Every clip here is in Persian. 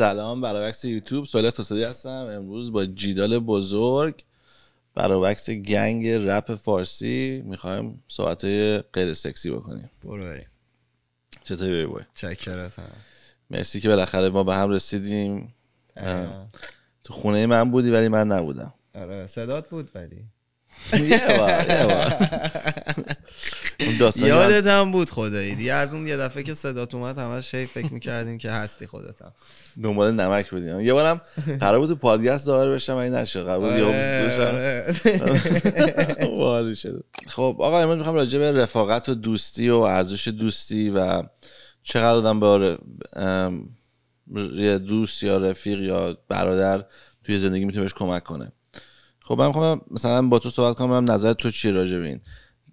سلام برابکس یوتیوب سوال اقتصادی هستم امروز با جیدال بزرگ برابکس گنگ رپ فارسی میخوایم ساعت غیر سکسی بکنیم برو بریم چطوری بای هم مرسی که بالاخره ما به هم رسیدیم تو خونه من بودی ولی من نبودم آره صدات بود ولی یه بار یه بار اون یادت هم بود خدایی دیگه از اون یه دفعه که صدات اومد همش شی فکر میکردیم که هستی خودت هم دنبال نمک بودیم یه بارم قرار بود تو پادکست ظاهر بشم این نشه قبول آره. والله شد خب آقا امروز میخوام راجع به رفاقت و دوستی و ارزش دوستی و چقدر آدم به یه دوست یا رفیق یا برادر توی زندگی میتونه بهش کمک کنه خب من میخوام مثلا با تو صحبت کنم نظر تو چی راجع به این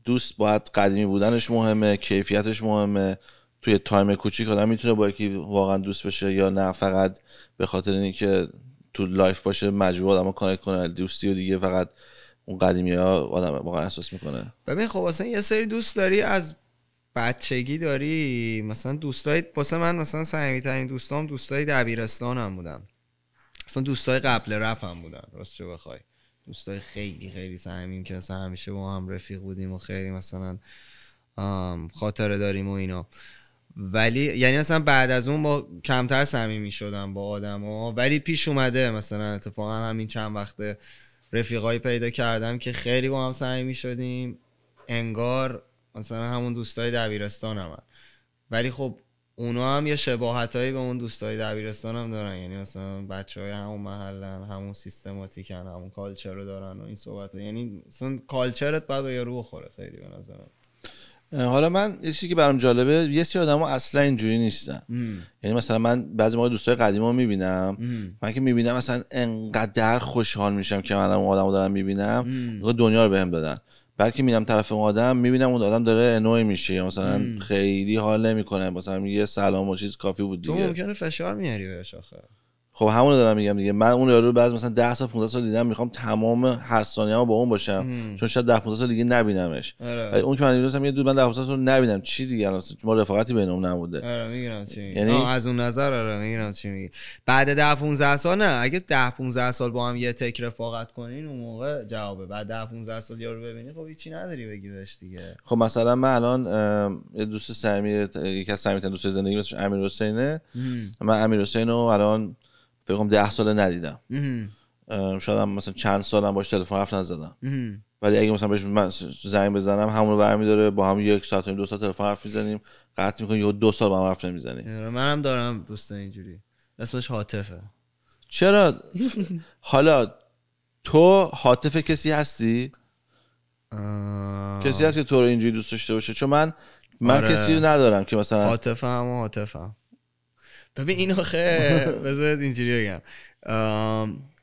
دوست باید قدیمی بودنش مهمه کیفیتش مهمه توی تایم کوچیک آدم میتونه با یکی واقعا دوست بشه یا نه فقط به خاطر اینکه تو لایف باشه مجبور آدمو کانکت کنه دوستی و دیگه فقط اون قدیمی ها آدم واقعا احساس میکنه ببین خب اصلا یه سری دوست داری از بچگی داری مثلا دوستای واسه من مثلا صمیمی ترین دوستام دوستای دبیرستانم بودم مثلا دوستای قبل رپم بودن بودن راستش بخوای دوستای خیلی خیلی صمیم که مثلا همیشه با هم رفیق بودیم و خیلی مثلا خاطره داریم و اینا ولی یعنی مثلا بعد از اون با کمتر صمیمی شدم با آدم ها ولی پیش اومده مثلا اتفاقا همین چند وقت رفیقایی پیدا کردم که خیلی با هم صمیمی شدیم انگار مثلا همون دوستای دبیرستان هم ولی خب اونا هم یه شباهت هایی به اون دوستای دبیرستان هم دارن یعنی مثلا بچه های همون محلن همون سیستماتیکن همون کالچر رو دارن و این صحبت یعنی مثلا کالچرت باید به یارو بخوره خیلی به نظرم حالا من یه چیزی که برام جالبه یه سری ها اصلا اینجوری نیستن ام. یعنی مثلا من بعضی موقع دوستای قدیما میبینم ام. من که میبینم مثلا انقدر خوشحال میشم که من اون آدمو دارم میبینم دنیا رو بهم به دادن بعد که میرم طرف اون آدم میبینم اون آدم داره انوی میشه یا مثلا خیلی حال نمیکنه مثلا یه سلام و چیز کافی بود دیگه تو ممکنه فشار میاری بهش آخه خب همون دارم میگم دیگه من اون یارو بعد مثلا 10 سال 15 سال دیدم میخوام تمام هر ثانیه‌ام با اون باشم مم. چون شاید 10 15 سال دیگه نبینمش آره. ولی اون که من دیدم یه دو من 10 15 سال نبینم چی دیگه الان ما رفاقتی بینمون نبوده آره میگم چی یعنی از اون نظر آره میگم چی میگی بعد 10 15 سال نه اگه 10 15 سال با هم یه تک رفاقت کنین اون موقع جوابه بعد 10 15 سال یارو ببینی خب هیچی نداری بگی بهش دیگه خب مثلا من الان یه دوست صمیمی یکی از صمیمیترین دوستای زندگی مثل امیر حسینه من امیر حسینو رو الان فکر کنم ده ساله ندیدم شاید هم مثلا چند سالم باش تلفن حرف نزدم ولی اگه مثلا بهش من زنگ بزنم همون برمیداره با هم یک ساعت و دو ساعت تلفن حرف میزنیم قطع میکنیم یه دو سال با هم حرف نمیزنیم هم آره، دارم دوستان اینجوری اسمش حاطفه چرا حالا تو حاطف کسی هستی کسی هست که تو رو اینجوری دوست داشته باشه چون من من آره. کسی رو ندارم که مثلا حاطفم و ببین این آخه بذارید اینجوری بگم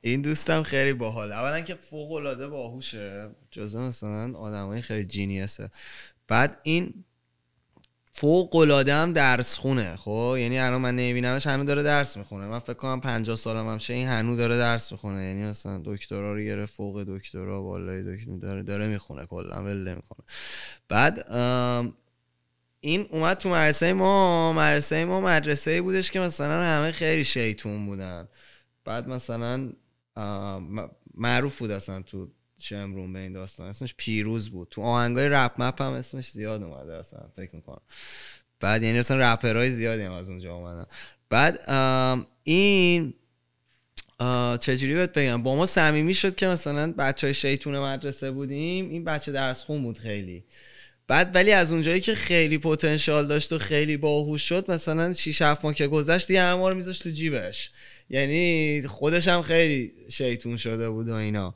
این دوستم خیلی باحاله اولا که فوق العاده باهوشه جزء مثلا آدمای خیلی جینیسه بعد این فوق العاده هم درس خونه خب یعنی الان من نمیبینمش هنوز داره درس میخونه من فکر کنم 50 سالم هم شه این هنوز داره درس میخونه یعنی مثلا دکترا رو گرفت فوق دکترا بالای دکتر داره داره میخونه کلا ول نمیکنه بعد این اومد تو مدرسه ما مدرسه ما مدرسه بودش که مثلا همه خیلی شیطون بودن بعد مثلا معروف بود اصلا تو شمرون به این داستان پیروز بود تو آهنگای رپ مپ هم اسمش زیاد اومده اصلا فکر میکنم بعد یعنی اصلا رپرهای زیادی هم از اونجا اومدن بعد این چجوری بهت بگم با ما صمیمی شد که مثلا بچه های شیطون مدرسه بودیم این بچه درس خون بود خیلی بعد ولی از اونجایی که خیلی پتانسیال داشت و خیلی باهوش شد مثلا 6 7 ماه که گذشت یه همه میذاشت تو جیبش یعنی خودش هم خیلی شیطون شده بود و اینا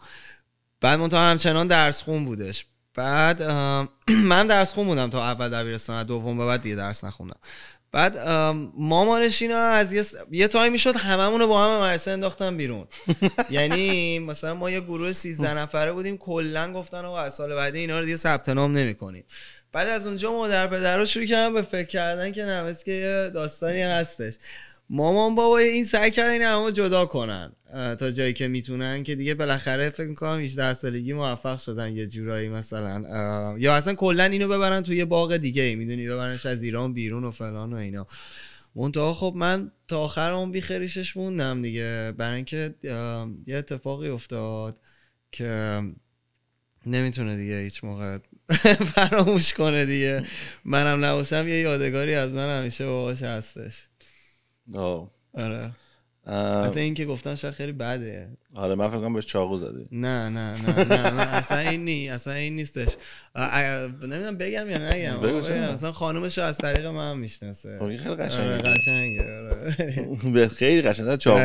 بعد من تا همچنان درس خون بودش بعد من درس خون بودم تا اول دبیرستان دوم به بعد دیگه درس نخوندم بعد مامانش اینا از یه, یه تایمی شد هممون رو با هم مرسه انداختن بیرون یعنی مثلا ما یه گروه 13 نفره بودیم کلا گفتن آقا از سال بعدی اینا رو دیگه ثبت نام نمی‌کنیم بعد از اونجا مادر پدر رو شروع کردن به فکر کردن که نه که یه داستانی هستش مامان بابای این سعی کردن این جدا کنن تا جایی که میتونن که دیگه بالاخره فکر میکنم 18 سالگی موفق شدن یه جورایی مثلا یا اصلا کلا اینو ببرن توی یه باغ دیگه ای میدونی ببرنش از ایران بیرون و فلان و اینا منتها خب من تا آخر اون بیخریشش موندم دیگه برای اینکه یه اتفاقی افتاد که نمیتونه دیگه هیچ موقع فراموش کنه دیگه منم نباشم یه یادگاری از من همیشه باهاش هستش آره حتی این که گفتن شاید خیلی بده آره من فکر کنم بهش چاقو زدی نه نه نه نه, نه. اصلا این نی اصلا این نیستش نمیدونم بگم یا نگم اصلا خانومش رو از طریق من میشناسه خب، آره، آره. خیلی قشنگه قشنگه خیلی قشنگه چاقو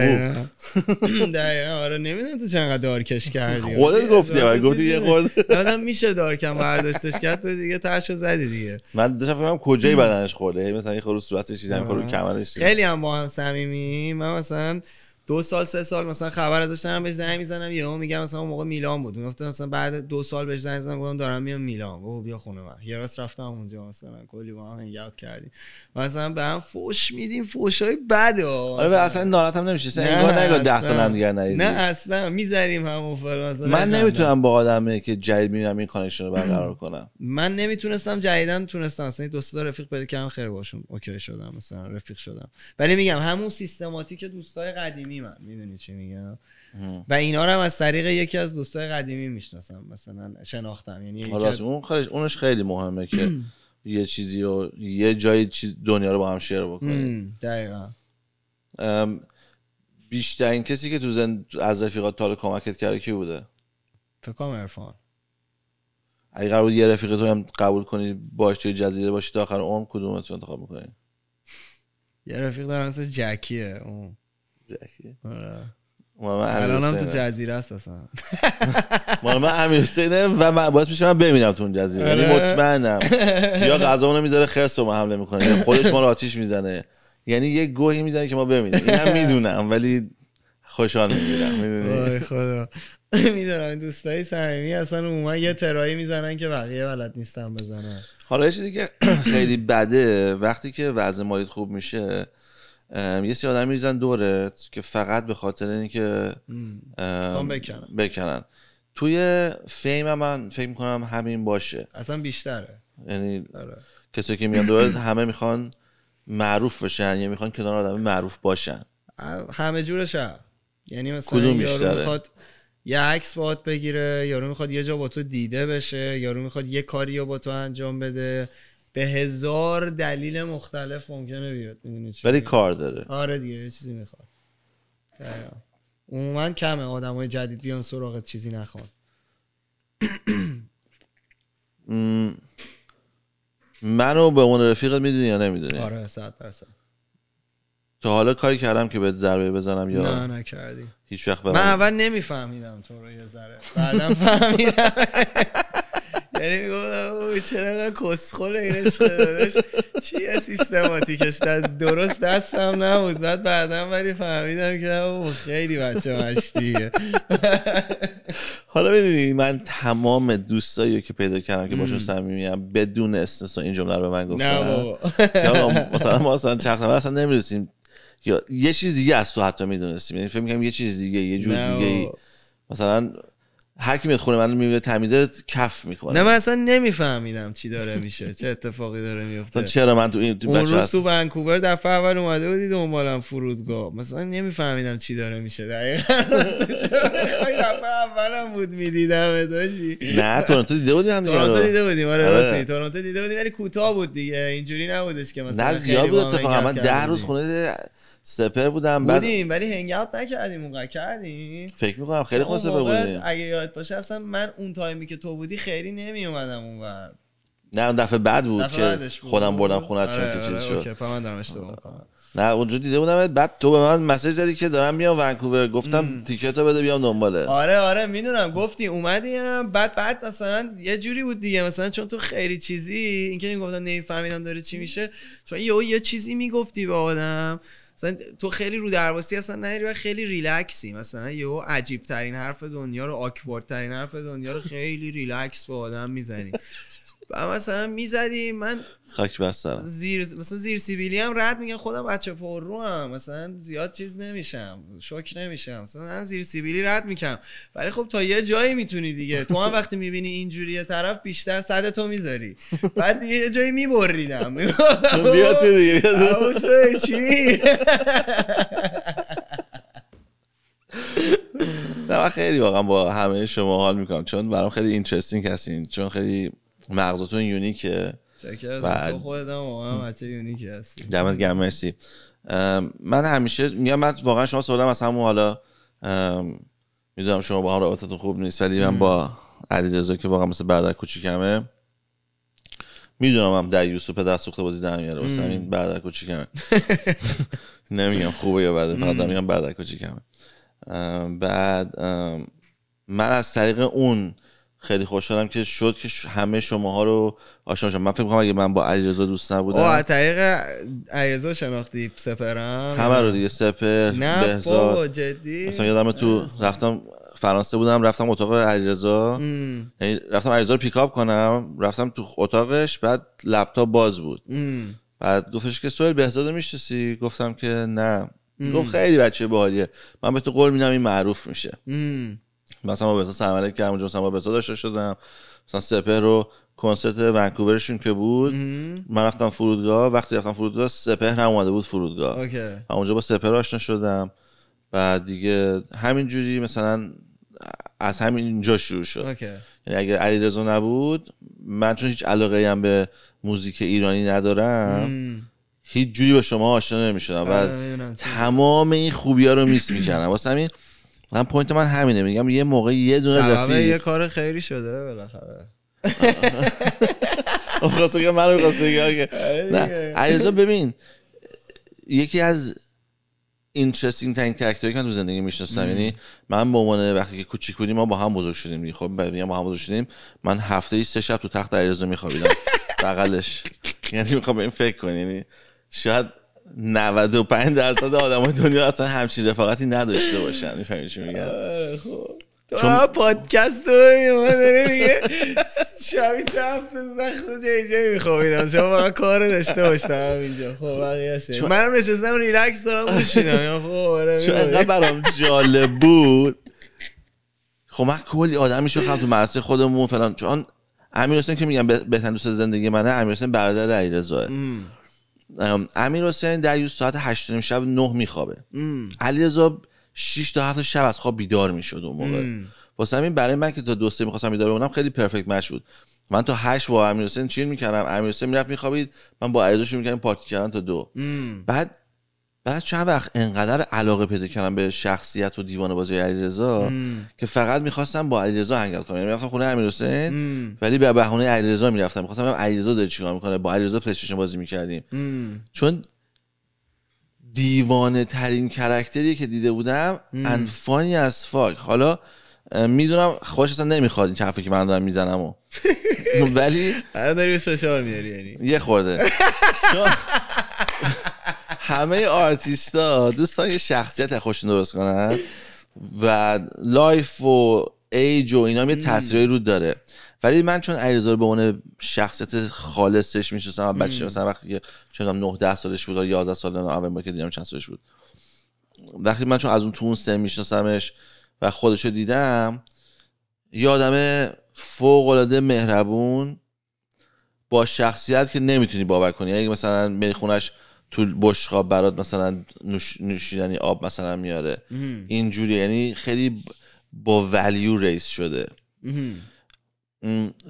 دقیقا آره نمیدونم تو چنقدر دارکش کردی خودت گفتی ولی آره، گفتی یه خورده بعدم میشه دارکم برداشتش کرد تو دیگه ترشو زدی دیگه من داشتم فکر کنم کجای بدنش خورده مثلا یه خورده صورتش چیزی خورده کمرش خیلی هم با هم صمیمی من مثلا دو سال سه سال مثلا خبر ازش دارم بهش زنگ میزنم یهو میگم مثلا اون موقع میلان بود میگفتم مثلا بعد دو سال بهش زنگ زدم گفتم دارم میام میلان گفت بیا خونه من یه راست رفتم اونجا مثلا کلی با هم یاد کردیم مثلا به هم فوش میدیم فوشای بده آره اصلا ناراحت هم نمیشه انگار نگا 10 سال هم دیگه ندیدی نه اصلا میزنیم هم مثلا من نمیتونم با آدمی که جدید میبینم این کانکشن رو برقرار کنم من نمیتونستم جدیدن تونستم دوست دار رفیق پیدا کردم خیر باشون اوکی شدم مثلا رفیق شدم ولی میگم همون سیستماتیک دوستای قدیمی قدیمی میدونی چی میگم و اینا رو هم از طریق یکی از دوستای قدیمی میشناسم مثلا شناختم یعنی خلاص اون خارج اونش خیلی مهمه که یه چیزی و یه جای چیز دنیا رو با هم شیر بکنی دقیقا بیشترین کسی که تو زن از رفیقات تال کمکت کرده کی بوده فکر ارفان اگه قرار بود یه رفیق تو هم قبول کنی باش توی جزیره باشی تا آخر اون کدومتون انتخاب میکنی یه رفیق دارم مثل جکیه اون جکی الان هم تو جزیره است اصلا مال من امیر حسینه و من باعث میشه من بمیرم تو اون جزیره یعنی آره. مطمئنم یا غذا اونو میذاره خرس رو حمله میکنه خودش ما رو آتیش میزنه یعنی یه گوهی میزنه که ما ببینیم اینم میدونم ولی خوشحال میگیرم میدونی خدا میدونم دوستای صمیمی اصلا اونم یه ترایی میزنن که بقیه بلد نیستن بزنن حالا یه چیزی که خیلی بده وقتی که وضع مالیت خوب میشه یه سری آدم میریزن دورت که فقط به خاطر اینکه بکنن بکنن توی فیم من فکر میکنم همین باشه اصلا بیشتره یعنی آره. کسی که میان دورت همه میخوان معروف بشن یا یعنی میخوان کنار آدم معروف باشن همه جورش هم یعنی مثلا یارو میخواد یه عکس باهات بگیره یارو میخواد یه جا با تو دیده بشه یارو میخواد یه کاری رو با تو انجام بده به هزار دلیل مختلف ممکنه بیاد ولی کار داره آره دیگه یه چیزی میخواد عموما کمه آدم های جدید بیان سراغت چیزی نخوان منو به اون رفیقت میدونی یا نمیدونی آره صد درصد تا حالا کاری کردم که بهت ضربه بزنم یا نه نکردی هیچ وقت من اول نمیفهمیدم تو رو یه ذره بعدم فهمیدم یعنی میگم چرا کسخل اینش چی سیستماتیکش درست دستم نبود بعد بعدا ولی فهمیدم که خیلی بچه مشتیه حالا میدونی من تمام دوستایی که پیدا کردم که باشون صمیمیم بدون استثنا این جمله رو به من گفتن مثلا ما اصلا چخت اصلا نمیرسیم یا یه چیز دیگه از تو حتی میدونستیم یعنی فکر میکنم یه چیز دیگه یه جور دیگه مثلا هر کی میاد خونه من میبینه تمیزه کف میکنه نه من اصلا نمیفهمیدم چی داره میشه چه اتفاقی داره میفته چرا من تو این اون روز تو ونکوور دفعه اول اومده بودی دنبالم فرودگاه مثلا نمیفهمیدم چی داره میشه دقیقاً دفعه اولم بود میدیدم داشی نه تورنتو دیده بودیم هم تورنتو دیده بودیم آره،, آره راستی تورنتو دیده بودیم ولی کوتاه بود دیگه اینجوری نبودش که مثلا نه زیاد بود اتفاقا من 10 روز خونه سپر بودم بودیم ولی هنگ اوت نکردیم اونقدر کردیم فکر میکنم خیلی خوب سپر بودیم اگه یاد باشه اصلا من اون تایمی که تو بودی خیلی نمی اومدم وقت نه اون دفعه بعد بود دفعه که خودم بردم خونه چون که آره، چیز آره، شد شد من نه اونجا دیده بودم بعد تو به من مسیج زدی که دارم میام ونکوور گفتم تیکت رو بده بیام دنباله آره آره میدونم گفتی اومدیم بعد بعد مثلا یه جوری بود دیگه مثلا چون تو خیلی چیزی اینکه میگفتم نمیفهمیدم داره چی میشه چون یه چیزی میگفتی به آدم تو خیلی رو درواسی اصلا نه و خیلی ریلکسی مثلا یه عجیب ترین حرف دنیا رو آکوارد ترین حرف دنیا رو خیلی ریلکس به آدم میزنی و مثلا میزدی من خاک بسترم زیر مثلا زیر سیبیلی هم رد میگم خودم بچه پر رو هم مثلا زیاد چیز نمیشم شوک نمیشم مثلا هم زیر سیبیلی رد میکنم ولی خب تا یه جایی میتونی دیگه تو هم وقتی میبینی اینجوری طرف بیشتر صد تو میذاری بعد یه جایی میبریدم خب بیا تو دیگه چی نه خیلی واقعا با همه شما حال میکنم چون برام خیلی اینترستینگ هستین چون خیلی مغزتون یونیکه و تو خودم واقعا بچه یونیکی هستی دمت من همیشه میگم من واقعا شما سوالم از همون حالا میدونم شما با هم رابطتون خوب نیست ولی من با علی رزا که واقعا مثل برادر کوچیکمه میدونم هم در یوسف پدر سوخته بازی در میاره واسه همین برادر کوچیکمه نمیگم خوبه یا بده فقط میگم برادر کوچیکمه بعد من از طریق اون خیلی خوشحالم که شد که همه شماها رو آشنا شدم من فکر می‌کنم اگه من با علیرضا دوست نبودم اوه طریق علیرضا شناختی سپرم همه رو دیگه سپر نه جدی مثلا یادم تو رفتم فرانسه بودم رفتم اتاق علیرضا یعنی رفتم علیرضا رو پیکاپ کنم رفتم تو اتاقش بعد لپتاپ باز بود بعد گفتش که سویل بهزاد میشناسی گفتم که نه گفت خیلی بچه باحالیه من به تو قول میدم این معروف میشه مثلا با بسا سرملک کردم اونجا مثلا با داشته شدم مثلا سپه رو کنسرت ونکوورشون که بود من رفتم فرودگاه وقتی رفتم فرودگاه سپهر هم اومده بود فرودگاه اوکی. اونجا با سپهر آشنا شدم و دیگه همینجوری مثلا از همین جا شروع شد اوکی. یعنی اگه علیرضا نبود من چون هیچ علاقه هم به موزیک ایرانی ندارم هیچ جوری با شما آشنا نمیشدم و آره، تمام این خوبی ها رو میس میکردم همین من پوینت من همینه میگم یه موقع یه دونه رفیق یه کار خیری شده بالاخره خواست که من رو که نه آره علیرضا ببین یکی از اینترستینگ ترین کرکتری که من تو زندگی میشناسم یعنی من به عنوان وقتی که کوچیک بودیم ما با هم بزرگ شدیم خب با هم بزرگ شدیم من هفته ای سه شب تو تخت علیرضا میخوابیدم بغلش یعنی میخوام این فکر کن یعنی شاید 95 درصد آدمای دنیا اصلا همچین رفاقتی نداشته باشن میفهمی چی میگم خب چون پادکست رو داره میگه شبی سه هفته زخت جای جای میخوابیدم چون با کار داشته باشتم اینجا خب بقیه‌اش منم نشستم ریلکس دارم بوشیدم خب آره، چون انقدر برام جالب بود خب من کلی آدم شو تو مرسی خودمون فلان چون امیر حسین که میگم بهترین دوست زندگی منه امیر حسین برادر علیرضا امیر حسین در ساعت 8 شب 9 میخوابه علیرضا 6 تا 7 شب از خواب بیدار میشد اون موقع واسه همین برای من که تا دو سه میخواستم بیدار بمونم خیلی پرفکت مچ بود من تا 8 با امیر حسین چیل میکردم امیر حسین میرفت میخوابید من با علیرضا شروع میکردم پارتی کردن تا دو بعد بعد چند وقت انقدر علاقه پیدا کردم به شخصیت و دیوانه بازی علیرضا که فقط میخواستم با علیرضا هنگل کنم یعنی میرفتم خونه حسین ولی به بهونه علیرضا میرفتم میخواستم ببینم علیرضا داره چیکار میکنه با علیرضا پلی بازی میکردیم چون دیوانه ترین کرکتری که دیده بودم انفانی از فاک حالا میدونم خوش اصلا نمیخواد این حرفی که من دارم میزنم و ولی یعنی یه خورده همه آرتیستا دوستان یه شخصیت خوشون درست کنن و لایف و ایج و اینا یه تاثیری رو داره ولی من چون علیرضا رو به اون شخصیت خالصش میشناسم و بچه مثلا وقتی که چندم 9 سالش بود یا 11 سال اول که دیدم چند سالش بود وقتی من چون از اون تو اون سن میشناسمش و رو دیدم یادم فوق العاده مهربون با شخصیت که نمیتونی باور کنی یعنی مثلا میخونش تو بشقاب برات مثلا نوش، نوشیدنی آب مثلا میاره اینجوری یعنی خیلی با ولیو ریس شده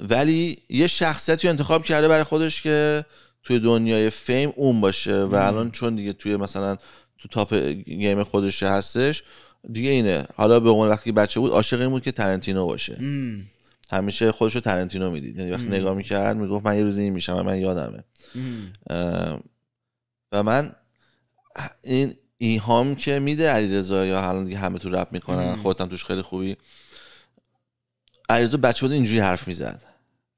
ولی یه شخصیتی انتخاب کرده برای خودش که توی دنیای فیم اون باشه و الان چون دیگه توی مثلا تو تاپ گیم خودش هستش دیگه اینه حالا به اون وقتی بچه بود عاشق این بود که ترنتینو باشه همیشه خودش رو ترنتینو میدید یعنی وقتی نگاه میکرد میگفت من یه روزی این میشم من یادمه و من این ایهام که میده علیرضا یا حالا دیگه همه تو رپ میکنن خودتم توش خیلی خوبی علیرضا بچه بود اینجوری حرف میزد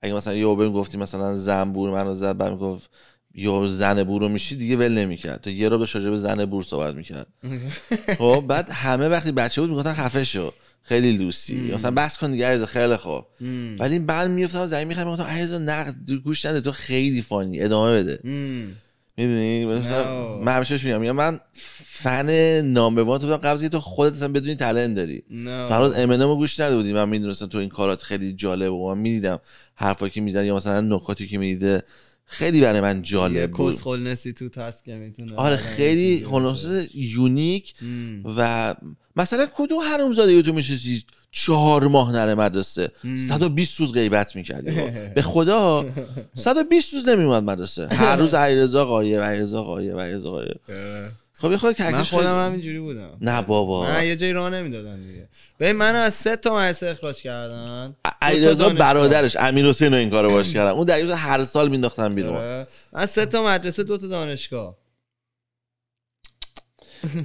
اگه مثلا یه بهم گفتی مثلا زنبور منو زد بعد میگفت یا زن بور رو میشی دیگه ول نمیکرد تو یه رو به شاجه به زن بور صحبت میکرد خب بعد همه وقتی بچه بود میگفتن خفه شو خیلی لوسی مثلا بس کن دیگه عریضا خیلی خوب ولی بعد میافتم زنگ میخوام میگفتم عریضا نقد گوش تو خیلی فانی ادامه بده میدونی من همیشه میگم یا من فن نامبر تو بودم قبل تو خودت اصلا بدونی تلن داری no. روز ام گوش ندودی من میدونستم تو این کارات خیلی جالب و من میدیدم حرفایی که میزنی یا مثلا نکاتی که میدیده خیلی برای من جالب بود کس خلنسی تو تست که میتونه آره خیلی خلاصه یونیک و مثلا کدوم اومزاده تو میشه چهار ماه نره مدرسه 120 روز غیبت میکردی به خدا 120 روز نمیومد مدرسه هر روز علیرضا قایه علیرضا قایه علیرضا قایه خب یه خود من خودم همینجوری بودم نه بابا من یه جایی راه نمیدادن دیگه ببین منو از سه تا مدرسه اخراج کردن علیرضا برادرش امیر رو این کارو باش کردم اون در هر سال مینداختن بیرون آره. من سه تا مدرسه دو تا دانشگاه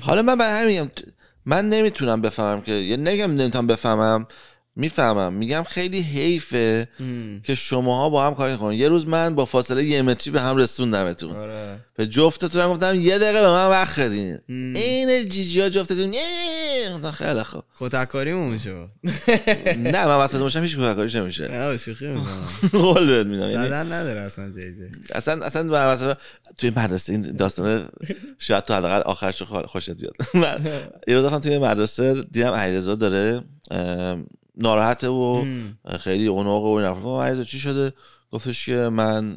حالا من برای همین میگم من نمیتونم بفهمم که یه یعنی نگم نمیتونم بفهمم میفهمم میگم خیلی حیفه ام. که شماها با هم کاری کنید یه روز من با فاصله یه متری به هم رسوندمتون آره. به جفتتون گفتم یه دقیقه به من وقت بدین عین جیجیا جفتتون یه اینقدر خیلی خوب کتککاریمون میشه نه من وسط باشم هیچ کتککاریش نمیشه نه شوخی میکنم قول بهت میدم یعنی زدن نداره اصلا جیجه اصلا اصلا وسط توی مدرسه این داستان شاید تو حداقل آخرش خوشت بیاد من یه روز رفتم توی مدرسه دیدم علیرضا داره ناراحته و خیلی اوناقه و نفرم خب، علیرضا چی شده گفتش که من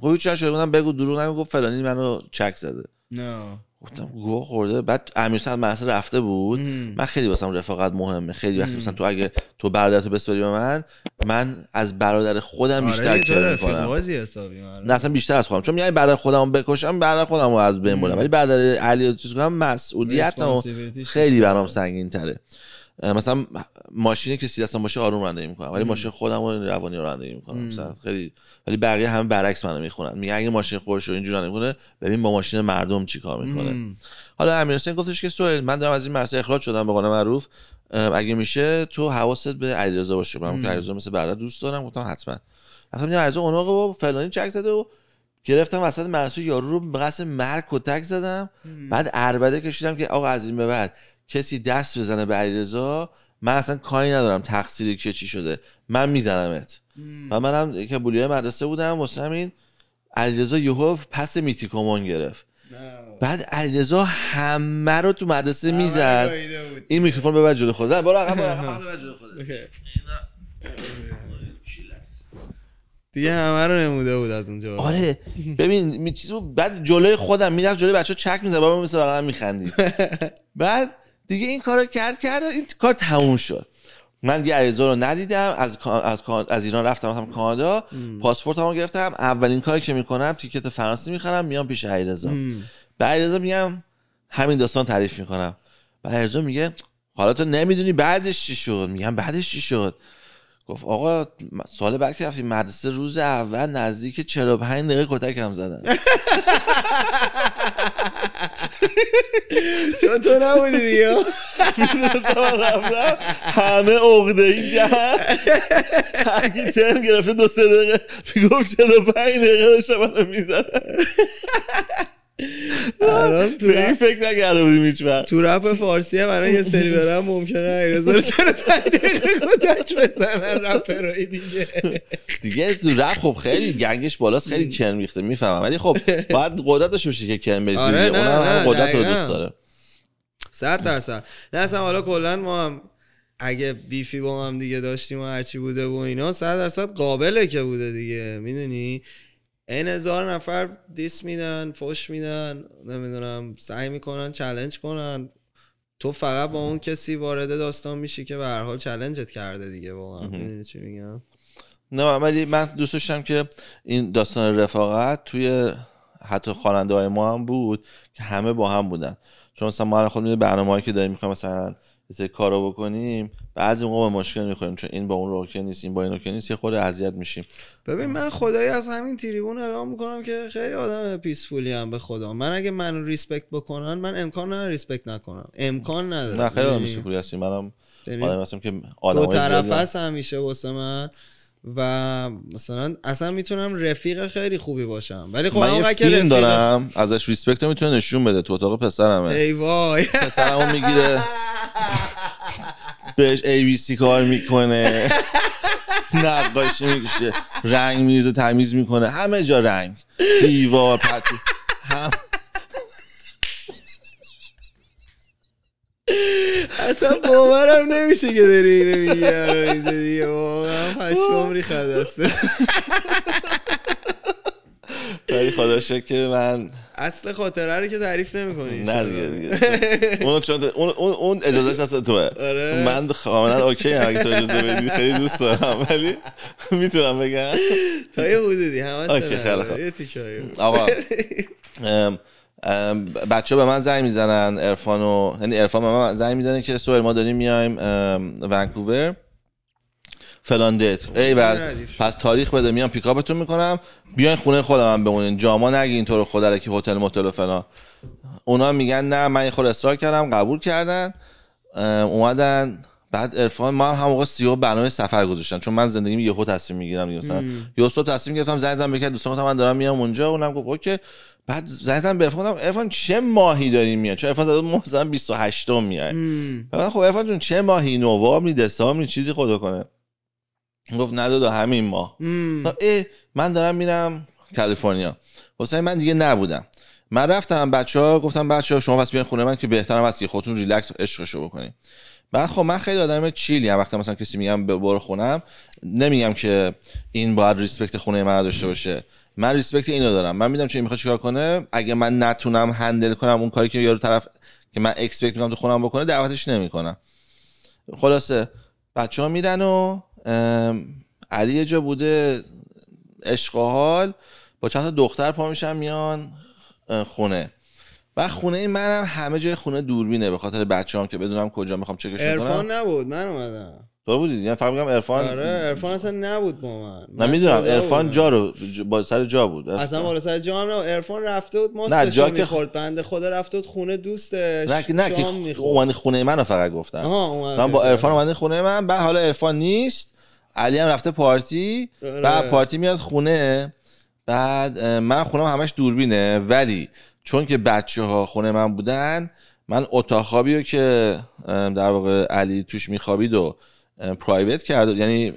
خب چی شده بودم بگو دروغ نگو فلانی منو چک زده نه گفتم گوه خورده بعد امیرسند مرسه رفته بود من خیلی واسم رفاقت مهمه خیلی وقتی مثلا تو اگه تو برادرتو بسپاری به من من از برادر خودم آره بیشتر کار می کنم نه اصلا بیشتر از خودم چون میای برادر خودم بکشم برادر خودم رو از بین برم ولی برادر علی رو چیز کنم مسئولیتم خیلی برام سنگین تره مثلا ماشینی که سی دستم باشه آروم رانندگی میکنم ولی ماشین خودم رو روانی رانندگی میکنم مثلا خیلی ولی بقیه هم برعکس منو میخونن میگن اگه ماشین خودش رو اینجوری رانندگی کنه ببین با ماشین مردم چیکار میکنه مم. حالا امیر حسین گفتش که سوئیل من دارم از این مرسه اخراج شدم به قول معروف اگه میشه تو حواست به علیرضا باشه من که علیرضا مثل برادر دوست دارم گفتم حتما اصلا دیدم علیرضا اوناق با فلانی چک زده و گرفتم وسط مرسه یارو رو به قصد مرگ تک زدم بعد اربده کشیدم که آقا از این به بعد کسی دست بزنه به علیرضا من اصلا کاری ندارم تقصیر که چی شده من میزنمت و منم که بولیای مدرسه بودم واسه همین علیرضا یهو پس میتیکومان گرفت بعد علیرضا همه رو تو مدرسه میزد این میکروفون به جلو خود نه برو دیگه همه رو نموده بود از اونجا آره ببین می چیزو بعد جلوی خودم میرفت جلوی بچه چک میزد بابا مثل من میخندید بعد دیگه این کارو کرد کرد این کار تموم شد من دیگه رو ندیدم از از, از ایران رفتم هم کانادا پاسپورت هم گرفتم اولین کاری که میکنم تیکت فرانسه میخرم میام پیش عریضا به عریضا میگم همین داستان تعریف میکنم به عریضا میگه حالا تو نمیدونی بعدش چی شد میگم بعدش چی شد گفت آقا سال بعد که رفتیم مدرسه روز اول نزدیک 45 دقیقه کتک هم زدن چون تو نبودی دیگه رفتم همه اغده این جهن هرکی ترن گرفته دو سه دقیقه میگفت 45 دقیقه داشته منو میزدن الان تو این فکر نکرده بودیم هیچ وقت تو رپ فارسیه برای یه سری برم ممکنه ایرزا رو چرا دقیقه کتک بزنن رپرای دیگه دیگه تو رپ خب خیلی گنگش بالاست خیلی کن میخته میفهمم ولی خب باید قدرتش میشه که کن بریزی آره، اون قدرت رو دوست داره سر درصد نه اصلا حالا کلا ما هم اگه بیفی با هم دیگه داشتیم و هرچی بوده و اینا صد درصد قابله که بوده دیگه میدونی این هزار نفر دیس میدن فش میدن نمیدونم سعی میکنن چلنج کنن تو فقط با اون کسی وارد داستان میشی که به هر حال چلنجت کرده دیگه واقعا چی میگم نه ولی من دوست داشتم که این داستان رفاقت توی حتی خواننده های ما هم بود که همه با هم بودن چون مثلا ما خود برنامه‌ای که داریم میخوام مثلا مثل کارو بکنیم بعضی موقع به مشکل میخوریم چون این با اون روکه نیست این با این روکه نیست یه خود اذیت میشیم ببین من خدایی از همین تریبون اعلام میکنم که خیلی آدم پیسفولی هم به خدا من اگه من ریسپکت بکنن من امکان ندارم ریسپکت نکنم امکان نداره نه خیلی آدم پیسفولی یعنی هستی منم آدم هستم که آدم دو طرف هست همیشه واسه من و مثلا اصلا میتونم رفیق خیلی خوبی باشم ولی خب من یه فیلم دارم ازش ریسپکت میتونه نشون بده تو اتاق پسرمه ای وای پسرمو میگیره بهش ای بی سی کار میکنه نقاشی میکشه رنگ میریزه تمیز میکنه همه جا رنگ دیوار پتو اصلا باورم نمیشه که داری اینو میگی ریز دیگه واقعا پشمام ریخت است ولی خدا که من اصل خاطره رو که تعریف نمیکنی نه دیگه دیگه اون چون اون اون اجازه هست توه آره. من کاملا اوکی ام اگه تو اجازه بدی خیلی دوست دارم ولی میتونم بگم تا یه حدودی همش اوکی خیلی خوب آقا بچه به من زنگ میزنن ارفان و یعنی ارفان به من زنگ میزنه که سوهر ما داریم میایم ونکوور فلان دیت ای بر پس تاریخ بده میام پیکاپتون میکنم بیاین خونه خودم هم بمونین جاما نگی اینطور خود که هتل موتل و فلان اونا میگن نه من یه خور اصرار کردم قبول کردن اومدن بعد ارفان ما هم موقع سیو برنامه سفر گذاشتن چون من زندگی یهو تصمیم میگیرم مثلا یهو تصمیم گرفتم زنگ زدم بکرد دوستان من دارم میام اونجا اونم گفت اوکی بعد زنگ به گفتم ارفان چه ماهی داری میاد چون ارفان زدم مثلا 28 م میاد بعد خب ارفان جون چه ماهی می دسامبر چیزی خدا کنه گفت نه همین ماه ای من دارم میرم کالیفرنیا حسین من دیگه نبودم من رفتم بچه ها گفتم بچه ها شما بس بیاین خونه من که بهترم هست که خودتون ریلکس عشقشو بکنید بعد خب من خیلی آدم چیلی هم وقتی مثلا کسی میگم برو خونم نمیگم که این باید ریسپکت خونه من داشته باشه من ریسپکت اینو دارم من میدونم چه میخواد چیکار کنه اگه من نتونم هندل کنم اون کاری که یارو طرف که من اکسپکت میکنم تو خونم بکنه دعوتش نمیکنم خلاصه بچه ها میرن و علی جا بوده عشق حال با چند تا دختر پا میشن میان خونه و خونه منم همه جای خونه دوربینه به خاطر بچه‌هام که بدونم کجا میخوام چکش کنم ارفان نبود من اومدم تو بودی یعنی فقط میگم عرفان آره عرفان اصلا نبود با من نمیدونم عرفان جا رو با سر جا بود اصلا با سر جا هم نه عرفان رفته بود ماستش نه جا که خورد بنده رفته بود خونه دوستش نه نه که اومدی خونه منو فقط گفتم من با عرفان اومدی خونه من بعد حالا عرفان نیست علی هم رفته پارتی آره. بعد پارتی میاد خونه بعد من خونم همش دوربینه ولی چون که بچه ها خونه من بودن من اتاق خوابی رو که در واقع علی توش میخوابید و پرایوت کرده یعنی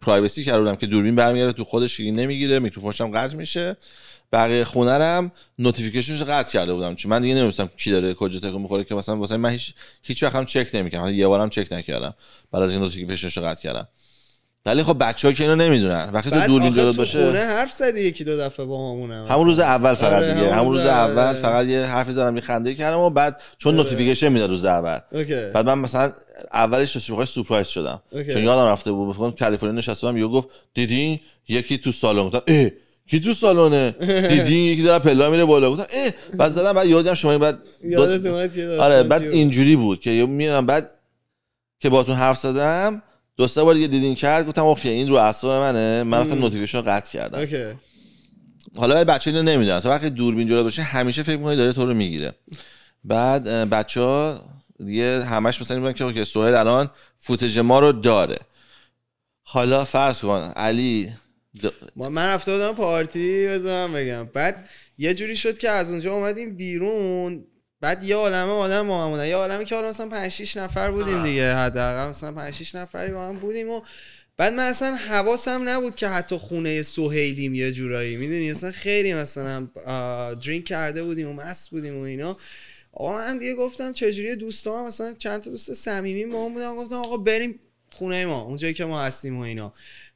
پرایوسی کرده بودم که دوربین برمیگرده تو خودش شیرین نمیگیره میکروفونش هم قطع میشه بقیه رم نوتیفیکیشنش قطع کرده بودم چون من دیگه نمیدونستم کی داره کجا تکون میخوره که مثلا واسه من هیچ هیچ وقت هم چک نمیکردم یه بارم چک نکردم بعد از این نوتیفیکیشنش قطع کردم ولی خب ها که اینو نمیدونن وقتی تو دور جدا باشه خونه حرف زدی یکی دو دفعه با همون همون روز اول فقط آره، دیگه همون روز اول اول فقط یه حرفی زدم یه خنده کردم و بعد چون نوتیفیکیشن آره. میداد روز اول اوکی. بعد من مثلا اولش شوخی سورپرایز شدم اوکی. چون یادم رفته بود کالیفرنیا نشستم یهو گفت دیدین یکی تو سالن گفتم ای کی تو سالونه دیدین یکی داره پلا میره بالا گفتم ای؟ بعد زدم بعد یادم شما بعد یادت اومد آره بعد اینجوری بود که میام بعد که باهاتون حرف زدم دو سه بار دیگه دیدین کرد گفتم اوکی این رو اعصاب منه من اصلا نوتیفیکیشن رو قطع کردم حالا ولی بچه اینو نمیدونن تو وقتی دوربین جلو باشه همیشه فکر می‌کنی داره تو رو میگیره بعد بچه دیگه همش مثلا میگن که اوکی سهیل الان فوتج ما رو داره حالا فرض کن علی ما من رفته بودم پارتی بزنم بگم بعد یه جوری شد که از اونجا اومدیم بیرون بعد یه عالمه آدم ما هم بودن یه عالمه که حالا مثلا 5 6 نفر بودیم دیگه حداقل مثلا 5 6 نفری با هم بودیم و بعد من اصلا حواسم نبود که حتی خونه سهیلیم یه جورایی میدونی مثلا خیلی مثلا درینک کرده بودیم و مست بودیم و اینا آقا من دیگه گفتم چجوری دوستام مثلا چند تا دوست صمیمی ما بودم گفتم آقا بریم خونه ما اونجایی که ما هستیم و اینا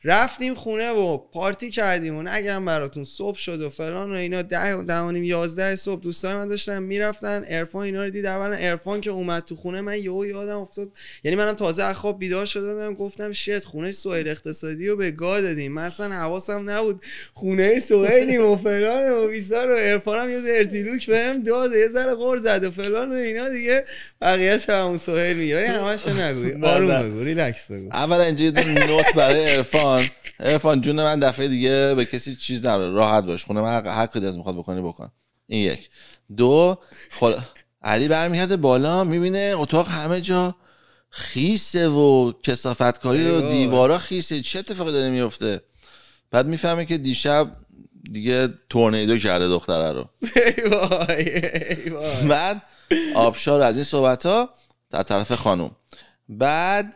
رفتیم خونه و پارتی کردیم و نگم براتون صبح شد و فلان و اینا ده دوانیم یازده صبح دوستای من داشتن میرفتن ارفان اینا رو دید اولا ارفان که اومد تو خونه من یهو یادم افتاد یعنی منم تازه از خواب بیدار شدم گفتم شت خونه سوهل اقتصادی رو به گا دادیم من اصلا حواسم نبود خونه سوهلیم و فلان و بیسار و ارفانم یه درتیلوک بهم داده یه ذره غور زد و فلان و اینا دیگه بقیه‌اش همون سوهل میگه همش نگوی آروم بگو ریلکس بگو اول اینجا یه نوت برای ارفان ارفان جون من دفعه دیگه به کسی چیز نره راحت باش خونه من هر کاری میخواد بکنی بکن این یک دو خل... علی برمیگرده بالا میبینه اتاق همه جا خیسه و کسافتکاری و دیوارا خیسه چه اتفاقی داره میفته بعد میفهمه که دیشب دیگه تورنیدو کرده دختره رو بعد آبشار از این صحبت ها در طرف خانم بعد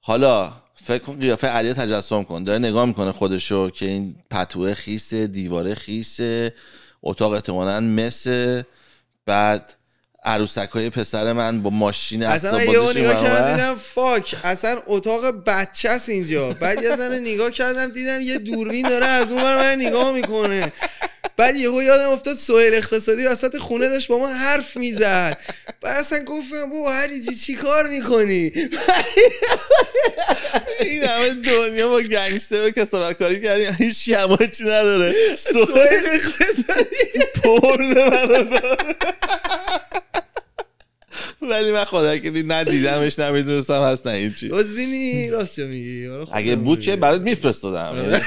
حالا فکر کن قیافه علی تجسم کن داره نگاه میکنه خودشو که این پتوه خیس، دیواره خیس، اتاق احتمالا مسه بعد عروسک های پسر من با ماشین اصلا یه نگاه کردم فاک اصلا اتاق بچه است اینجا بعد یه نگاه کردم دیدم یه دوربین داره از اون من نگاه میکنه بعد یهو یادم افتاد سوهل اقتصادی وسط خونه داشت با ما حرف میزد بعد اصلا گفتم بابا هریجی چی کار میکنی این همه دنیا با گنگسته و کسابت کاری کردیم همه چی یعنی نداره سوهل اقتصادی پرده ولی من خدا که ندیدمش نمیدونستم هست نه این چی دزدینی راست میگی اگه بود که برات میفرستادم آره. یعنی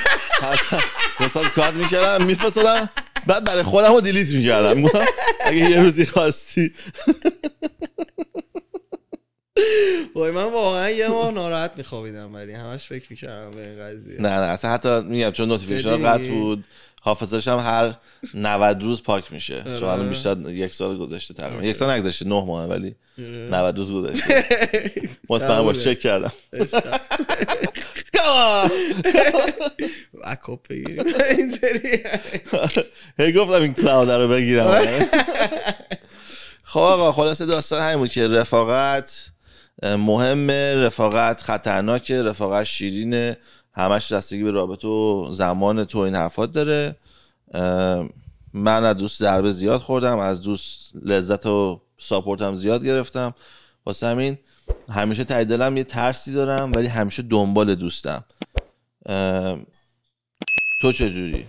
مثلا کات میکردم میفرستادم بعد برای خودم رو دیلیت میکردم اگه یه روزی خواستی وای من واقعا یه ماه ناراحت میخوابیدم ولی همش فکر میکردم به این قضیه نه نه اصلا حتی میگم چون نوتیفیکیشن قطع بود حافظش هم هر 90 روز پاک میشه آره. چون الان بیشتر یک سال گذشته تقریبا آره. یک سال نگذشته 9 ماه ولی 90 آره. روز گذشته مطمئن باش چک کردم این سری هی گفتم این کلاود رو بگیرم خب آقا خلاصه داستان همین بود که رفاقت مهمه رفاقت خطرناکه رفاقت شیرینه همش دستگی به رابطه و زمان تو این حرفات داره من از دوست ضربه زیاد خوردم از دوست لذت و ساپورتم زیاد گرفتم واسه همین همیشه تای یه ترسی دارم ولی همیشه دنبال دوستم تو چجوری؟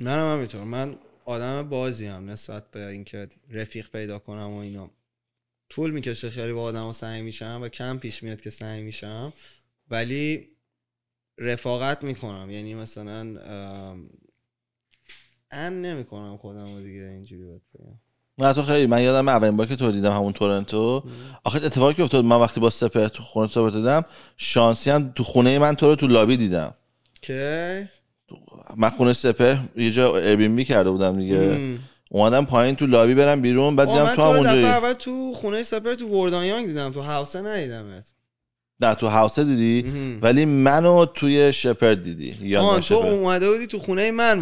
من هم همینطور من آدم بازی هم نسبت به اینکه رفیق پیدا کنم و اینا طول میکشه خیلی با آدم سعی میشم و کم پیش میاد که سعی میشم ولی رفاقت میکنم یعنی مثلا ان نمیکنم خودم و دیگه اینجوری نه تو خیلی من یادم اولین بار که تو دیدم همون تورنتو آخه اتفاقی که افتاد من وقتی با سپر تو خونه صحبت دادم شانسی هم تو خونه من تو رو تو لابی دیدم که من خونه سپر یه جا بی کرده بودم دیگه اومدم پایین تو لابی برم بیرون بعد تو هم اول تو خونه سپر تو وردانیانگ دیدم تو هاوسه ندیدمت نه تو هاوسه دیدی ولی منو توی شپرد دیدی یا آن تو اومده بودی تو خونه من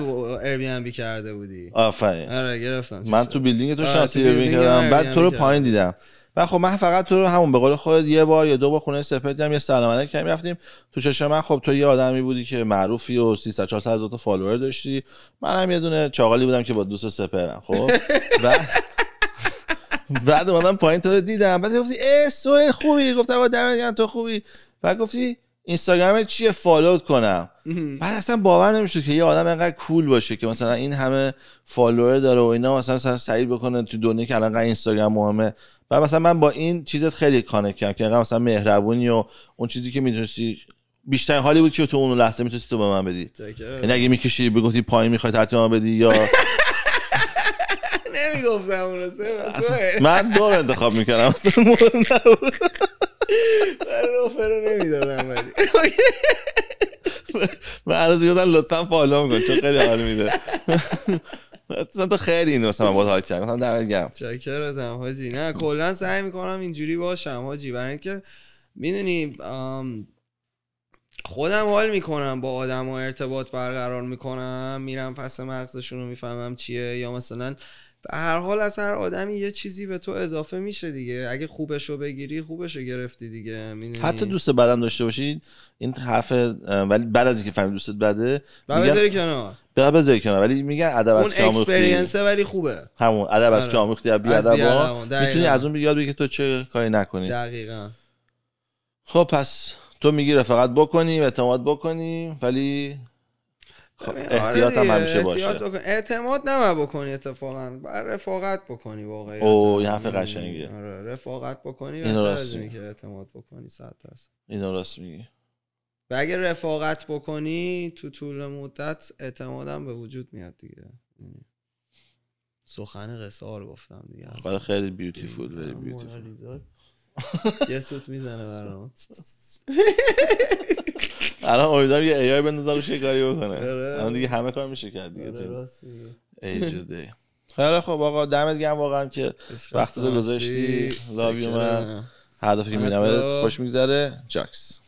بی ام بی کرده بودی آفرین آره گرفتم من تو بیلدینگ تو آره، شانسی بی کردم بعد تو رو پایین دیدم و خب من فقط تو رو همون به قول خودت یه بار یا دو بار خونه شپرد یه سلام علیک کردیم رفتیم تو چشم من خب تو یه آدمی بودی که معروفی و 300 400 هزار تا فالوور داشتی منم یه دونه چاقالی بودم که با دوست سپرم خب و بعد اومدم پایین تو رو دیدم بعد گفتی ای سوهل خوبی گفتم با دمت تو خوبی بعد گفتی اینستاگرام چیه فالوت کنم بعد اصلا باور نمیشه که یه آدم انقدر کول باشه که مثلا این همه فالوور داره و اینا مثلا سعی بکنه تو دنیا که الان اینستاگرام مهمه و مثلا من با این چیزت خیلی کانکت کردم که مثلا مهربونی و اون چیزی که میتونستی بیشتر حالی بود که تو اون لحظه میتونستی تو به من بدی یعنی اگه میکشی بگفتی پایین میخوای ترتیب بدی یا نمیگفتم اون من دور انتخاب میکنم اصلا مهم نبود من رو نمیدادم ولی من هر گفتم لطفا فالو میکن چون خیلی حال میده اصلا تو خیلی اینو مثلا باهات حال کردم مثلا دعوت گرم چاکرتم حاجی نه کلا سعی میکنم اینجوری باشم حاجی برای اینکه میدونی خودم حال میکنم با آدم و ارتباط برقرار میکنم میرم پس مغزشون رو میفهمم چیه یا مثلا به هر حال از هر آدمی یه چیزی به تو اضافه میشه دیگه اگه رو بگیری رو گرفتی دیگه حتی دوست بدن داشته باشید این حرف ولی بعد از اینکه فهمید دوستت بده بذاری کنار بیا بذاری ولی میگن ادب از کامو ولی خوبه همون ادب از کامو خوبه بی ادب میتونی از اون یاد که تو چه کاری نکنی دقیقاً خب پس تو میگی فقط بکنی اعتماد بکنی ولی خب، آره احتیاط هم همیشه باشه اعتماد نمه بکنی اتفاقا بر رفاقت بکنی واقعا او یه حرف قشنگیه آره رفاقت بکنی اینو راست میگه اعتماد بکنی صد درصد اینو راست میگی و اگه رفاقت بکنی تو طول مدت اعتمادم به وجود میاد دیگه یعنی سخن قصار گفتم دیگه برای خیلی بیوتیفول ولی بیوتیفول یه سوت میزنه برام الان امیدوارم یه ای آی بندازه روش یه کاری بکنه آره. الان دیگه همه کار میشه کرد دیگه آره، تو ایجوده خیلی خب آقا دمت گرم واقعا که وقت تو گذاشتی لاوی من هدفی که میبینم خوش میگذره جاکس